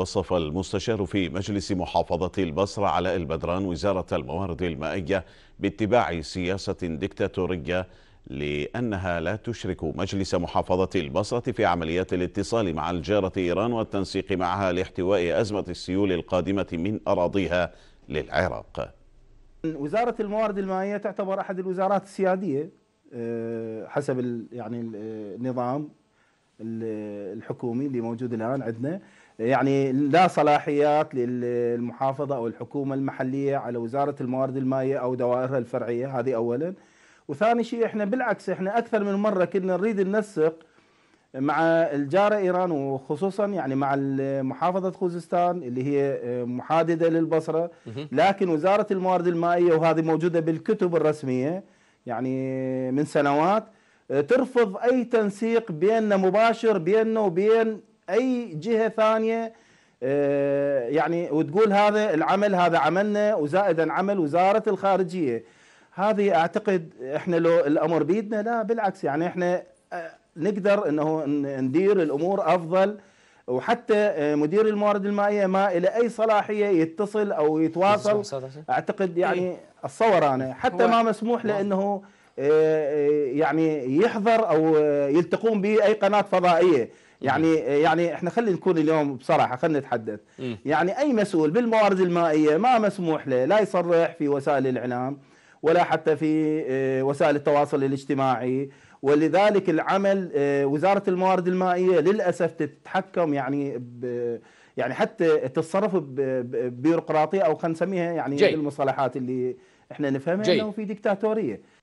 وصف المستشار في مجلس محافظة البصرة علاء البدران وزارة الموارد المائية باتباع سياسة ديكتاتورية لأنها لا تشرك مجلس محافظة البصرة في عمليات الاتصال مع الجارة إيران والتنسيق معها لاحتواء أزمة السيول القادمة من أراضيها للعراق وزارة الموارد المائية تعتبر أحد الوزارات السيادية آه، حسب يعني آه، النظام الحكومي اللي موجود الان عندنا يعني لا صلاحيات للمحافظه او الحكومه المحليه على وزاره الموارد المائيه او دوائرها الفرعيه هذه اولا وثاني شيء احنا بالعكس احنا اكثر من مره كنا نريد ننسق مع الجاره ايران وخصوصا يعني مع محافظه خوزستان اللي هي محادده للبصره لكن وزاره الموارد المائيه وهذه موجوده بالكتب الرسميه يعني من سنوات ترفض اي تنسيق بيننا مباشر بيننا وبين اي جهه ثانيه آه، يعني وتقول هذا العمل هذا عملنا وزائدا عمل وزاره الخارجيه هذه اعتقد احنا لو الامر بيدنا لا بالعكس يعني احنا آه، نقدر انه ندير الامور افضل وحتى آه، مدير الموارد المائيه ما الى اي صلاحيه يتصل او يتواصل اعتقد يعني اتصور إيه. انا حتى ما مسموح لانه انه آه، آه، يعني يحضر او آه، يلتقون باي قناه فضائيه يعني يعني احنا خلينا نكون اليوم بصراحه خلينا نتحدث يعني اي مسؤول بالموارد المائيه ما مسموح له لا يصرح في وسائل الاعلام ولا حتى في وسائل التواصل الاجتماعي ولذلك العمل وزاره الموارد المائيه للاسف تتحكم يعني يعني حتى تتصرف ببيروقراطيه او خلينا نسميها يعني جي. المصطلحات اللي احنا نفهمها انه في ديكتاتوريه